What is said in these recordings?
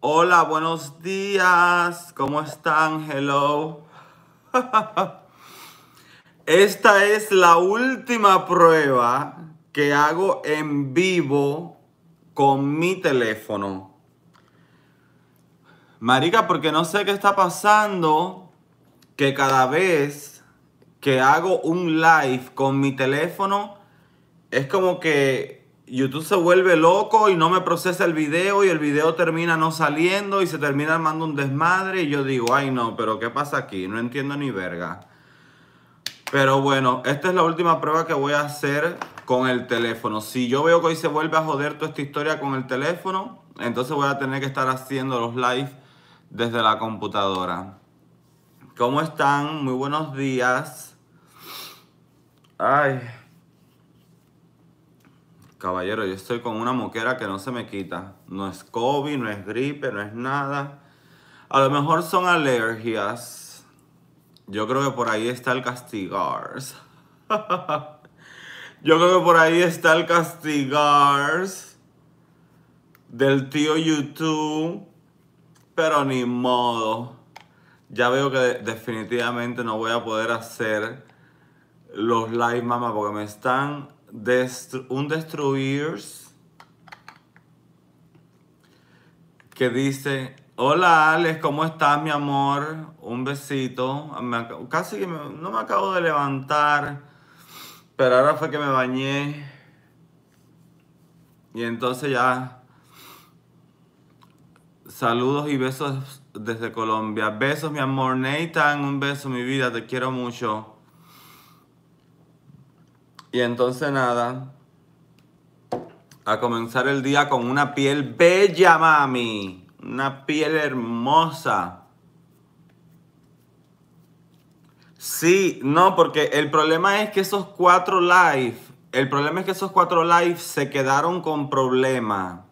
Hola, buenos días. ¿Cómo están? Hello. Esta es la última prueba que hago en vivo con mi teléfono. Marica, porque no sé qué está pasando que cada vez que hago un live con mi teléfono es como que YouTube se vuelve loco y no me procesa el video y el video termina no saliendo y se termina armando un desmadre y yo digo, ay no, pero ¿qué pasa aquí? No entiendo ni verga. Pero bueno, esta es la última prueba que voy a hacer con el teléfono. Si yo veo que hoy se vuelve a joder toda esta historia con el teléfono, entonces voy a tener que estar haciendo los live desde la computadora. ¿Cómo están? Muy buenos días. Ay. Caballero, yo estoy con una moquera que no se me quita. No es COVID, no es gripe, no es nada. A lo mejor son alergias. Yo creo que por ahí está el Castigars. yo creo que por ahí está el Castigars. del tío YouTube. Pero ni modo. Ya veo que definitivamente no voy a poder hacer los live, mamá, porque me están un Destruirs que dice, hola Alex, ¿cómo estás mi amor? Un besito. casi que no me acabo de levantar, pero ahora fue que me bañé. Y entonces ya, saludos y besos desde Colombia. Besos mi amor, Nathan, un beso mi vida, te quiero mucho. Y entonces nada, a comenzar el día con una piel bella, mami. Una piel hermosa. Sí, no, porque el problema es que esos cuatro lives, el problema es que esos cuatro lives se quedaron con problema.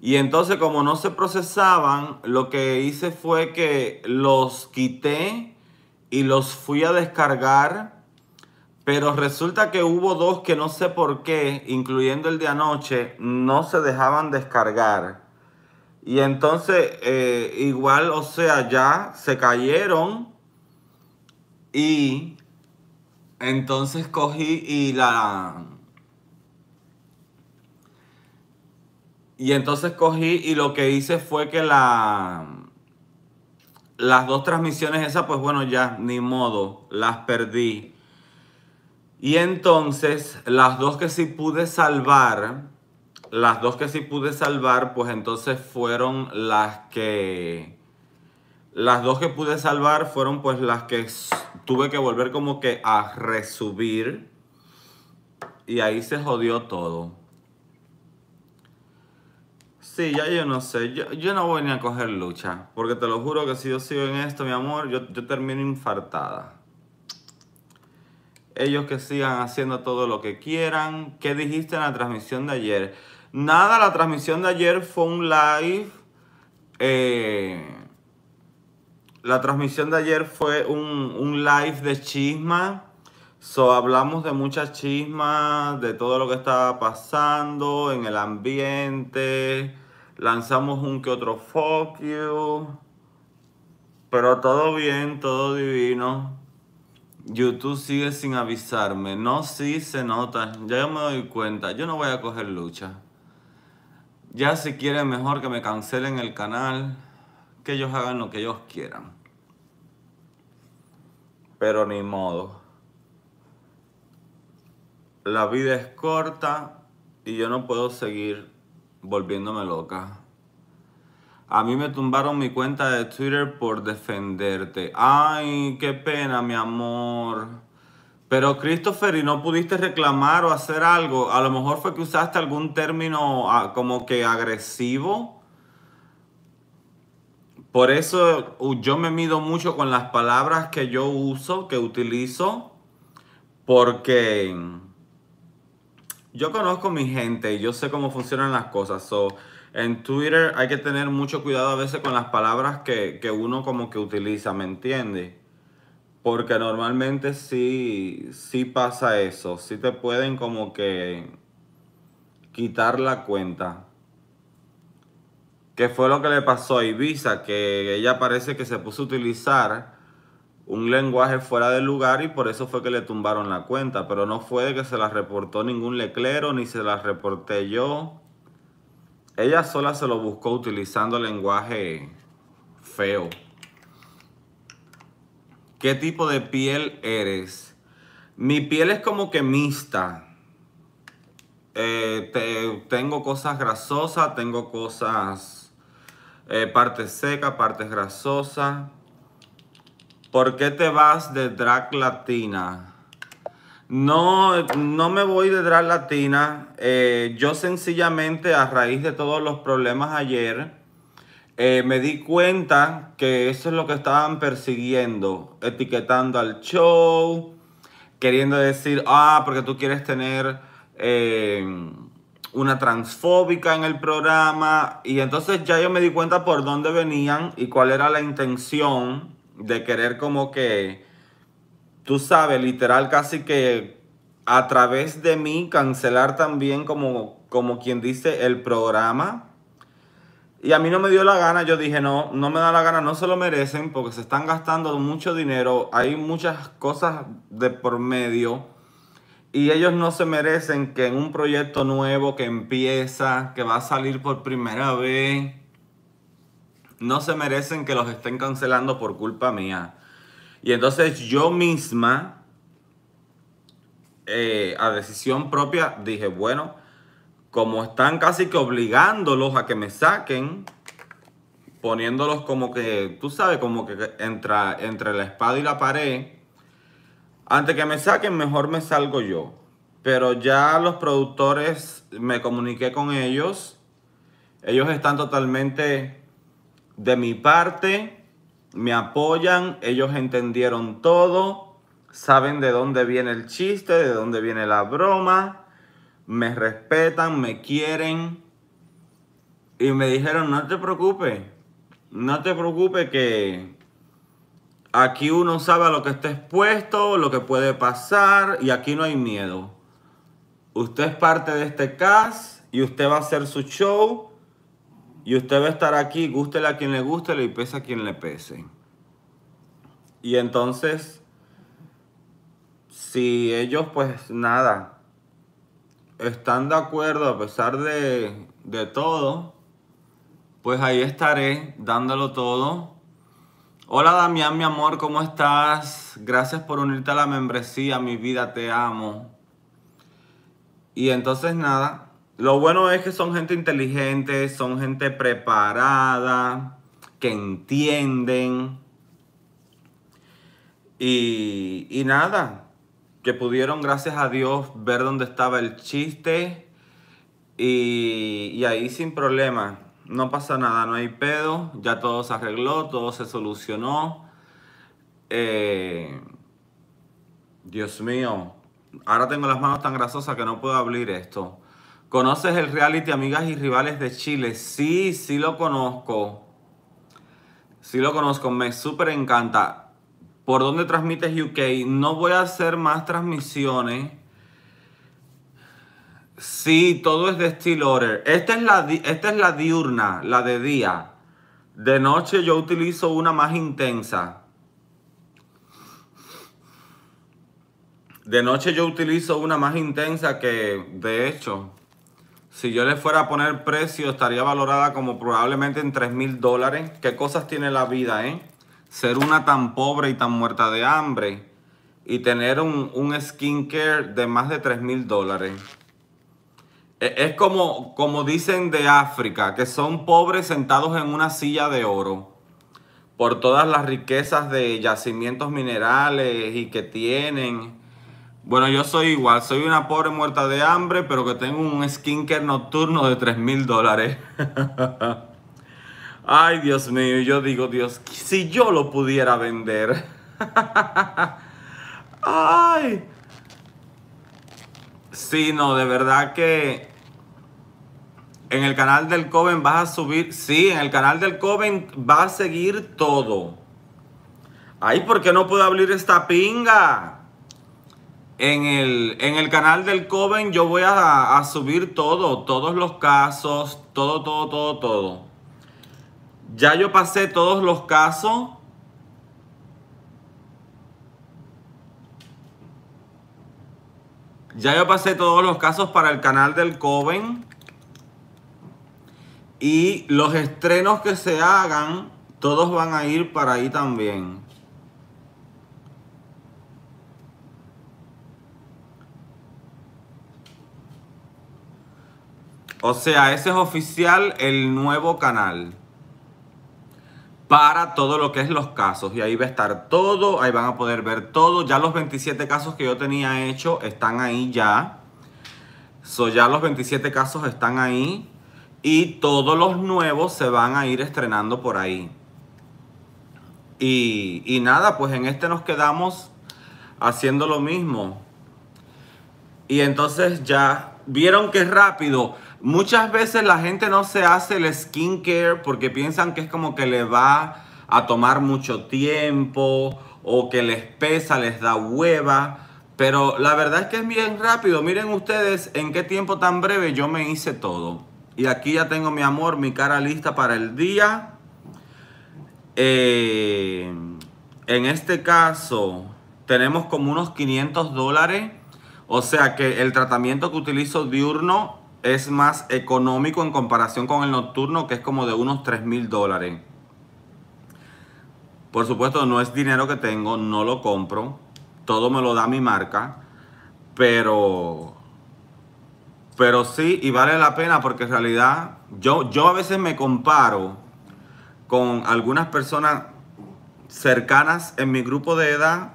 Y entonces como no se procesaban, lo que hice fue que los quité y los fui a descargar pero resulta que hubo dos que no sé por qué, incluyendo el de anoche, no se dejaban descargar. Y entonces, eh, igual, o sea, ya se cayeron. Y entonces cogí y la... Y entonces cogí y lo que hice fue que la... Las dos transmisiones esas, pues bueno, ya, ni modo, las perdí. Y entonces las dos que sí pude salvar, las dos que sí pude salvar, pues entonces fueron las que... Las dos que pude salvar fueron pues las que tuve que volver como que a resubir. Y ahí se jodió todo. Sí, ya yo no sé. Yo, no voy ni a coger lucha. Porque te lo juro que si yo sigo en esto, mi amor, yo, yo termino infartada ellos que sigan haciendo todo lo que quieran. ¿Qué dijiste en la transmisión de ayer? Nada, la transmisión de ayer fue un live. Eh, la transmisión de ayer fue un, live de chisma. So, hablamos de muchas chismas, de todo lo que estaba pasando en el ambiente. Lanzamos un que otro fuck you. Pero todo bien, todo divino. YouTube sigue sin avisarme. No, si se nota. Ya yo me doy cuenta. Yo no voy a coger lucha. Ya si quieren mejor que me cancelen el canal. Que ellos hagan lo que ellos quieran. Pero ni modo. La vida es corta y yo no puedo seguir volviéndome loca. A mí me tumbaron mi cuenta de Twitter por defenderte. Ay, qué pena, mi amor. Pero Christopher, ¿y no pudiste reclamar o hacer algo? A lo mejor fue que usaste algún término ah, como que agresivo. Por eso uh, yo me mido mucho con las palabras que yo uso, que utilizo, porque yo conozco mi gente y yo sé cómo funcionan las cosas. So, en Twitter hay que tener mucho cuidado a veces con las palabras que, uno como que utiliza, ¿me entiendes? Porque normalmente sí, sí pasa eso, sí te pueden como que quitar la cuenta. ¿Qué fue lo que le pasó a Ibiza? Que ella parece que se puso a utilizar un lenguaje fuera del lugar y por eso fue que le tumbaron la cuenta. Pero no fue de que se la reportó ningún leclero, ni se la reporté yo ella sola se lo buscó utilizando lenguaje feo. ¿Qué tipo de piel eres? Mi piel es como que mixta. Eh, tengo cosas grasosas, tengo cosas, partes eh, secas, partes grasosas. ¿Por qué te vas de drag latina? No, no me voy de drag latina. Eh, yo sencillamente a raíz de todos los problemas ayer, eh, me di cuenta que eso es lo que estaban persiguiendo, etiquetando al show, queriendo decir, ah, porque tú quieres tener eh, una transfóbica en el programa. Y entonces ya yo me di cuenta por dónde venían y cuál era la intención de querer como que tú sabes, literal casi que a través de mí cancelar también como, como quien dice el programa. Y a mí no me dio la gana, yo dije, no, no me da la gana, no se lo merecen porque se están gastando mucho dinero, hay muchas cosas de por medio y ellos no se merecen que en un proyecto nuevo que empieza, que va a salir por primera vez, no se merecen que los estén cancelando por culpa mía. Y entonces yo misma, eh, a decisión propia, dije, bueno, como están casi que obligándolos a que me saquen, poniéndolos como que, tú sabes, como que entra, entre la espada y la pared, antes que me saquen, mejor me salgo yo. Pero ya los productores, me comuniqué con ellos, ellos están totalmente de mi parte me apoyan, ellos entendieron todo, saben de dónde viene el chiste, de dónde viene la broma, me respetan, me quieren. Y me dijeron, no te preocupes, no te preocupes que aquí uno sabe lo que está expuesto, lo que puede pasar y aquí no hay miedo. Usted es parte de este cast y usted va a hacer su show y usted va a estar aquí, gústele a quien le guste y pese a quien le pese. Y entonces, si ellos pues nada, están de acuerdo a pesar de, de todo, pues ahí estaré dándolo todo. Hola Damián, mi amor, ¿cómo estás? Gracias por unirte a la membresía, mi vida, te amo. Y entonces nada, lo bueno es que son gente inteligente, son gente preparada, que entienden. Y, nada, que pudieron, gracias a Dios, ver dónde estaba el chiste. Y, ahí sin problema, no pasa nada, no hay pedo, ya todo se arregló, todo se solucionó. Eh, Dios mío, ahora tengo las manos tan grasosas que no puedo abrir esto. ¿Conoces el reality Amigas y Rivales de Chile? Sí, sí lo conozco. Sí lo conozco, me súper encanta. ¿Por dónde transmites UK? No voy a hacer más transmisiones. Sí, todo es de Steel Order. Esta es la, esta es la diurna, la de día. De noche yo utilizo una más intensa. De noche yo utilizo una más intensa que, de hecho, si yo le fuera a poner precio, estaría valorada como probablemente en 3 mil dólares. ¿Qué cosas tiene la vida, eh? Ser una tan pobre y tan muerta de hambre. Y tener un, un skincare de más de 3 mil dólares. E, es como, como dicen de África, que son pobres sentados en una silla de oro. Por todas las riquezas de yacimientos minerales y que tienen bueno, yo soy igual, soy una pobre muerta de hambre, pero que tengo un skinker nocturno de 3000 mil dólares. Ay, Dios mío, yo digo, Dios, si yo lo pudiera vender. Ay. Sí, no, de verdad que en el canal del Coven vas a subir. Sí, en el canal del Coven va a seguir todo. Ay, ¿por qué no puedo abrir esta pinga? En el, en el, canal del Coven yo voy a, a, subir todo, todos los casos, todo, todo, todo, todo. Ya yo pasé todos los casos. Ya yo pasé todos los casos para el canal del Coven. Y los estrenos que se hagan, todos van a ir para ahí también. O sea, ese es oficial el nuevo canal para todo lo que es los casos. Y ahí va a estar todo, ahí van a poder ver todo. Ya los 27 casos que yo tenía hecho están ahí ya. So, ya los 27 casos están ahí. Y todos los nuevos se van a ir estrenando por ahí. Y, y nada, pues en este nos quedamos haciendo lo mismo. Y entonces ya vieron que rápido. Muchas veces la gente no se hace el skincare porque piensan que es como que le va a tomar mucho tiempo o que les pesa, les da hueva. Pero la verdad es que es bien rápido. Miren ustedes en qué tiempo tan breve yo me hice todo. Y aquí ya tengo mi amor, mi cara lista para el día. Eh, en este caso tenemos como unos 500 dólares. O sea que el tratamiento que utilizo diurno es más económico en comparación con el nocturno, que es como de unos 3 mil dólares. Por supuesto, no es dinero que tengo, no lo compro. Todo me lo da mi marca. Pero. Pero sí, y vale la pena porque en realidad yo, yo a veces me comparo con algunas personas cercanas en mi grupo de edad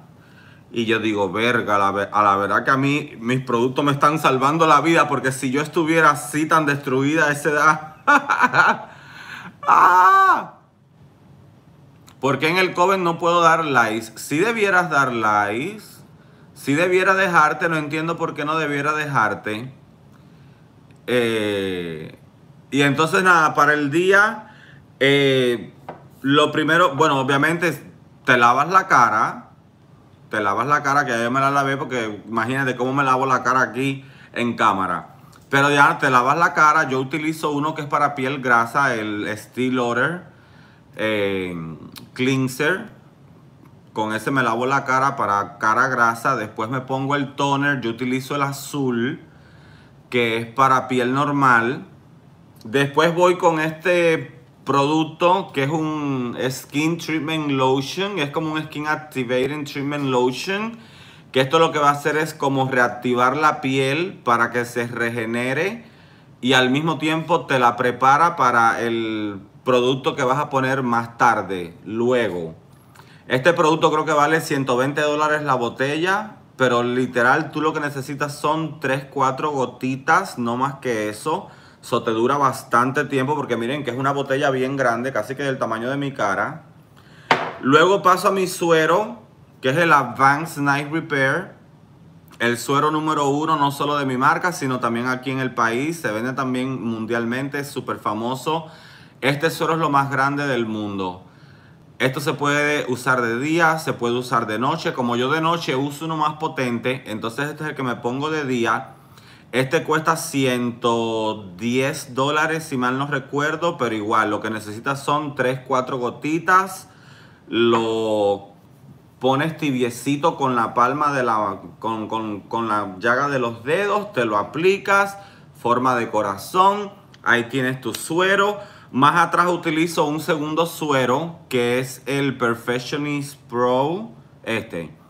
y yo digo, verga, a la verdad que a mí mis productos me están salvando la vida porque si yo estuviera así tan destruida a esa edad... ¡Ah! Porque en el coven no puedo dar likes. Si debieras dar likes, si debiera dejarte, no entiendo por qué no debiera dejarte. Eh, y entonces nada, para el día, eh, lo primero, bueno, obviamente te lavas la cara, te lavas la cara, que yo me la lavé porque imagínate cómo me lavo la cara aquí en cámara. Pero ya te lavas la cara, yo utilizo uno que es para piel grasa, el Steel Order eh, Cleanser. Con ese me lavo la cara para cara grasa. Después me pongo el toner, yo utilizo el azul, que es para piel normal. Después voy con este producto que es un Skin Treatment Lotion, es como un Skin Activating Treatment Lotion, que esto lo que va a hacer es como reactivar la piel para que se regenere y al mismo tiempo te la prepara para el producto que vas a poner más tarde, luego. Este producto creo que vale 120 dólares la botella, pero literal tú lo que necesitas son 3, 4 gotitas, no más que eso So, te dura bastante tiempo porque miren que es una botella bien grande, casi que del tamaño de mi cara. Luego paso a mi suero, que es el Advanced Night Repair. El suero número uno, no solo de mi marca, sino también aquí en el país. Se vende también mundialmente, es súper famoso. Este suero es lo más grande del mundo. Esto se puede usar de día, se puede usar de noche. Como yo de noche uso uno más potente, entonces este es el que me pongo de día. Este cuesta 110 dólares, si mal no recuerdo, pero igual lo que necesitas son 3, 4 gotitas. Lo pones tibiecito con la palma de la, con, con, con la llaga de los dedos, te lo aplicas, forma de corazón, ahí tienes tu suero. Más atrás utilizo un segundo suero que es el Perfectionist Pro, este.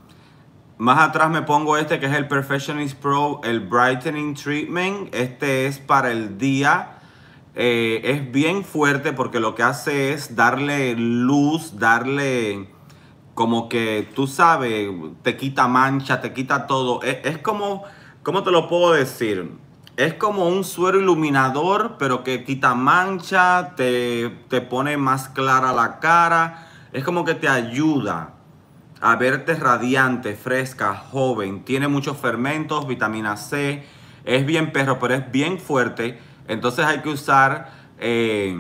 Más atrás me pongo este que es el Perfectionist Pro, el Brightening Treatment. Este es para el día. Eh, es bien fuerte porque lo que hace es darle luz, darle como que tú sabes, te quita mancha, te quita todo. Es, es como, ¿cómo te lo puedo decir? Es como un suero iluminador, pero que quita mancha, te, te pone más clara la cara. Es como que te ayuda a verte radiante, fresca, joven. Tiene muchos fermentos, vitamina C. Es bien perro, pero es bien fuerte. Entonces hay que usar, eh,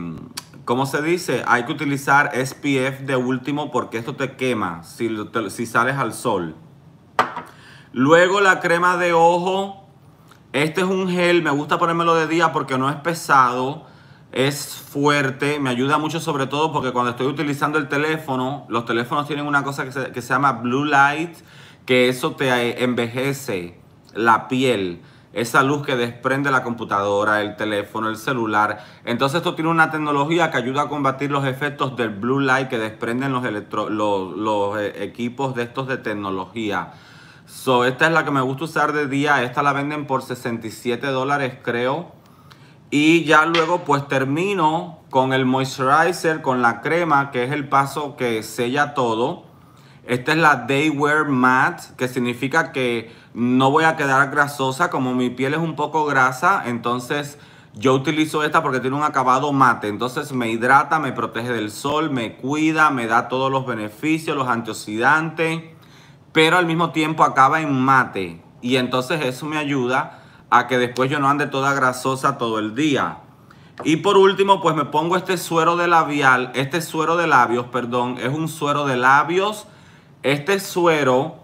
¿cómo se dice? Hay que utilizar SPF de último porque esto te quema si, si sales al sol. Luego la crema de ojo. Este es un gel, me gusta ponérmelo de día porque no es pesado es fuerte, me ayuda mucho sobre todo porque cuando estoy utilizando el teléfono, los teléfonos tienen una cosa que se, llama blue light, que eso te envejece la piel, esa luz que desprende la computadora, el teléfono, el celular. Entonces esto tiene una tecnología que ayuda a combatir los efectos del blue light que desprenden los, los, eh, equipos de estos de tecnología. So, esta es la que me gusta usar de día, esta la venden por 67 dólares creo. Y ya luego pues termino con el moisturizer, con la crema, que es el paso que sella todo. Esta es la Day Wear Matte, que significa que no voy a quedar grasosa, como mi piel es un poco grasa, entonces yo utilizo esta porque tiene un acabado mate, entonces me hidrata, me protege del sol, me cuida, me da todos los beneficios, los antioxidantes, pero al mismo tiempo acaba en mate y entonces eso me ayuda a que después yo no ande toda grasosa todo el día. Y por último, pues me pongo este suero de labial, este suero de labios, perdón, es un suero de labios. Este suero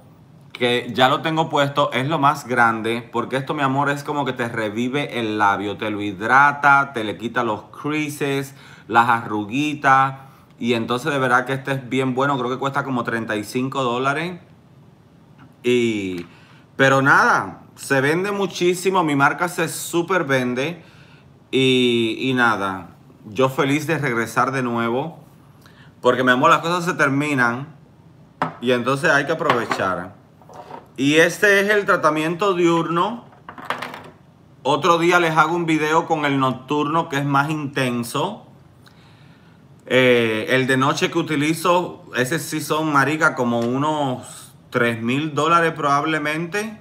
que ya lo tengo puesto es lo más grande porque esto, mi amor, es como que te revive el labio, te lo hidrata, te le quita los creases, las arruguitas. Y entonces de verdad que este es bien bueno, creo que cuesta como 35 dólares. Y, pero nada, se vende muchísimo, mi marca se super vende y, nada, yo feliz de regresar de nuevo porque mi amor, las cosas se terminan y entonces hay que aprovechar. Y este es el tratamiento diurno. Otro día les hago un video con el nocturno que es más intenso. Eh, el de noche que utilizo, ese sí son marica como unos 3 mil dólares probablemente.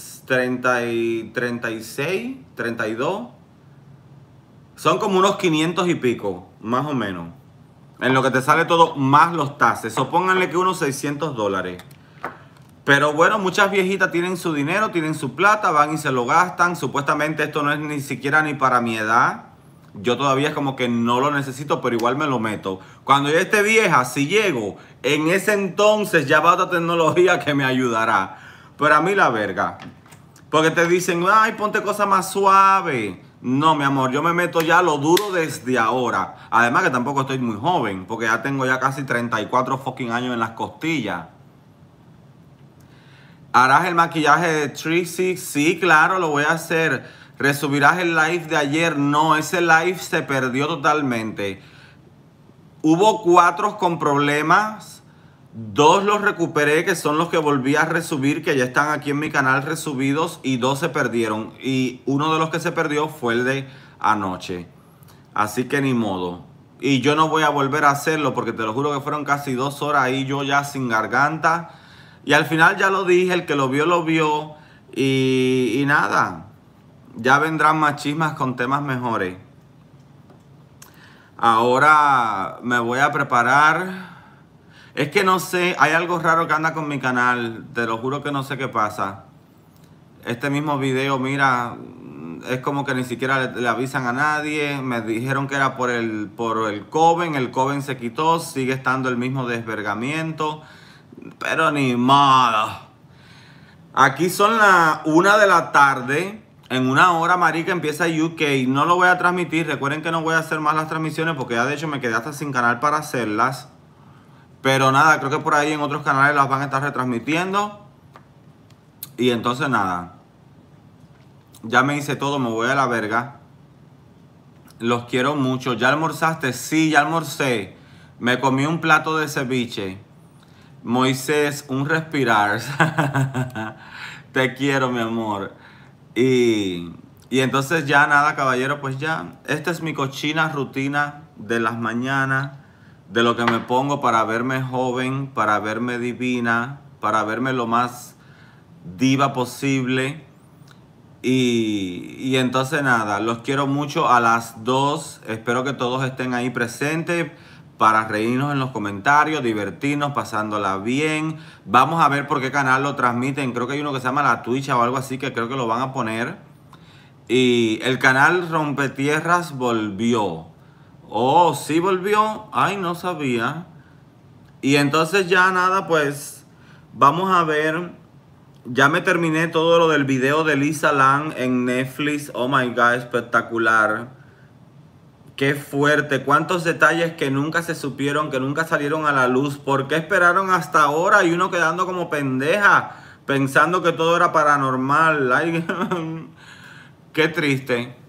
30 y 36, 32. Son como unos 500 y pico, más o menos. En lo que te sale todo, más los tases. Supónganle que unos 600 dólares. Pero bueno, muchas viejitas tienen su dinero, tienen su plata, van y se lo gastan. Supuestamente esto no es ni siquiera ni para mi edad. Yo todavía es como que no lo necesito, pero igual me lo meto. Cuando yo esté vieja, si llego, en ese entonces ya va otra tecnología que me ayudará. Pero a mí la verga. Porque te dicen, ay, ponte cosas más suaves. No, mi amor, yo me meto ya lo duro desde ahora. Además que tampoco estoy muy joven, porque ya tengo ya casi 34 fucking años en las costillas. ¿Harás el maquillaje de Trixie? Sí, claro, lo voy a hacer. ¿Resubirás el live de ayer? No, ese live se perdió totalmente. Hubo cuatro con problemas Dos los recuperé, que son los que volví a resubir, que ya están aquí en mi canal resubidos, y dos se perdieron. Y uno de los que se perdió fue el de anoche. Así que ni modo. Y yo no voy a volver a hacerlo porque te lo juro que fueron casi dos horas ahí yo ya sin garganta. Y al final ya lo dije, el que lo vio, lo vio. Y, y nada, ya vendrán más chismas con temas mejores. Ahora me voy a preparar es que no sé, hay algo raro que anda con mi canal. Te lo juro que no sé qué pasa. Este mismo video, mira, es como que ni siquiera le, avisan a nadie. Me dijeron que era por el, por el COVID, El Coven se quitó. Sigue estando el mismo desvergamiento. Pero ni mada. Aquí son las una de la tarde. En una hora, marica, empieza UK. No lo voy a transmitir. Recuerden que no voy a hacer más las transmisiones porque ya de hecho me quedé hasta sin canal para hacerlas. Pero nada, creo que por ahí en otros canales las van a estar retransmitiendo. Y entonces nada. Ya me hice todo, me voy a la verga. Los quiero mucho. ¿Ya almorzaste? Sí, ya almorcé. Me comí un plato de ceviche. Moisés, un respirar. Te quiero, mi amor. Y, y entonces ya nada, caballero, pues ya. Esta es mi cochina rutina de las mañanas de lo que me pongo para verme joven, para verme divina, para verme lo más diva posible. Y, entonces nada, los quiero mucho a las dos. Espero que todos estén ahí presentes para reírnos en los comentarios, divertirnos, pasándola bien. Vamos a ver por qué canal lo transmiten. Creo que hay uno que se llama La Twitch o algo así que creo que lo van a poner. Y el canal Rompetierras volvió. Oh, sí volvió. Ay, no sabía. Y entonces ya nada, pues vamos a ver. Ya me terminé todo lo del video de Lisa Lang en Netflix. Oh my God, espectacular. Qué fuerte. Cuántos detalles que nunca se supieron, que nunca salieron a la luz. ¿Por qué esperaron hasta ahora y uno quedando como pendeja, pensando que todo era paranormal? Ay, qué triste.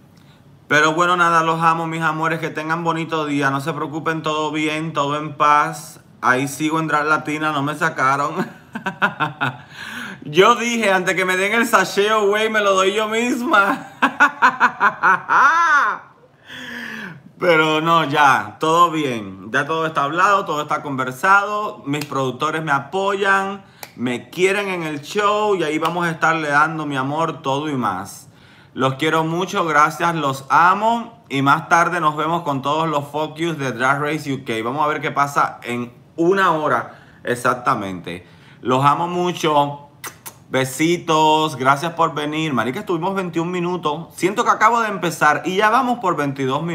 Pero bueno, nada, los amo, mis amores. Que tengan bonito día. No se preocupen, todo bien, todo en paz. Ahí sigo en Drag Latina, no me sacaron. yo dije, antes que me den el sacheo, güey, me lo doy yo misma. Pero no, ya, todo bien. Ya todo está hablado, todo está conversado. Mis productores me apoyan, me quieren en el show y ahí vamos a estarle dando mi amor, todo y más. Los quiero mucho, gracias, los amo. Y más tarde nos vemos con todos los focus de Drag Race UK. Vamos a ver qué pasa en una hora exactamente. Los amo mucho. Besitos, gracias por venir. Marica, estuvimos 21 minutos. Siento que acabo de empezar y ya vamos por 22 minutos.